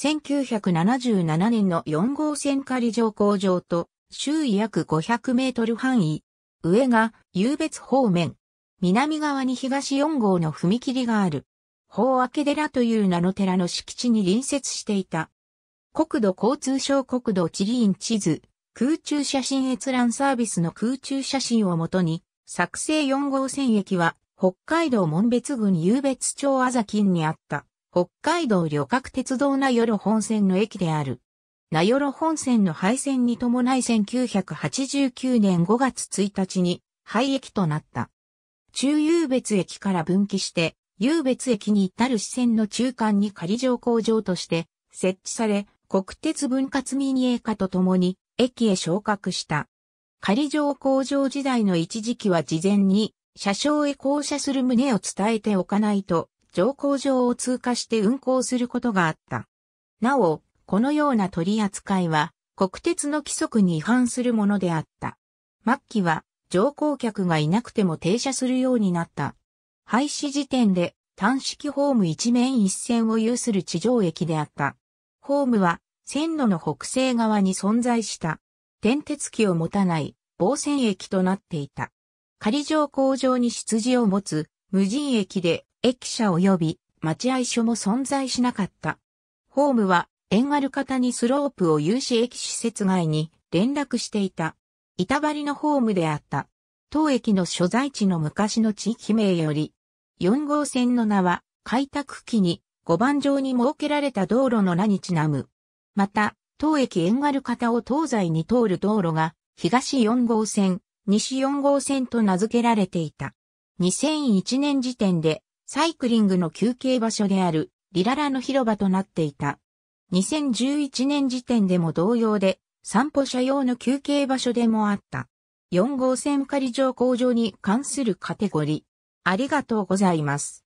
1977年の4号線仮乗降場と、周囲約500メートル範囲。上が、湧別方面。南側に東4号の踏切がある。法明寺という名の寺の敷地に隣接していた。国土交通省国土地理院地図、空中写真閲覧サービスの空中写真をもとに、作成4号線駅は、北海道門別郡湧別町あざんにあった。北海道旅客鉄道名寄本線の駅である。名寄本線の廃線に伴い1989年5月1日に廃駅となった。中遊別駅から分岐して、遊別駅に至る支線の中間に仮乗工場として設置され、国鉄分割民営化とともに駅へ昇格した。仮乗工場時代の一時期は事前に車掌へ降車する旨を伝えておかないと乗降場を通過して運行することがあった。なお、このような取り扱いは、国鉄の規則に違反するものであった。末期は、乗降客がいなくても停車するようになった。廃止時点で、単式ホーム一面一線を有する地上駅であった。ホームは、線路の北西側に存在した。転鉄機を持たない、防線駅となっていた。仮乗降場に出自を持つ、無人駅で、駅舎及び待合所も存在しなかった。ホームは遠軽型にスロープを有志駅施設外に連絡していた。板張りのホームであった。当駅の所在地の昔の地域名より、4号線の名は開拓期に5番上に設けられた道路の名にちなむ。また、当駅遠軽方を東西に通る道路が東4号線、西4号線と名付けられていた。2001年時点でサイクリングの休憩場所であるリララの広場となっていた。2011年時点でも同様で散歩者用の休憩場所でもあった。4号線仮乗工場に関するカテゴリー。ありがとうございます。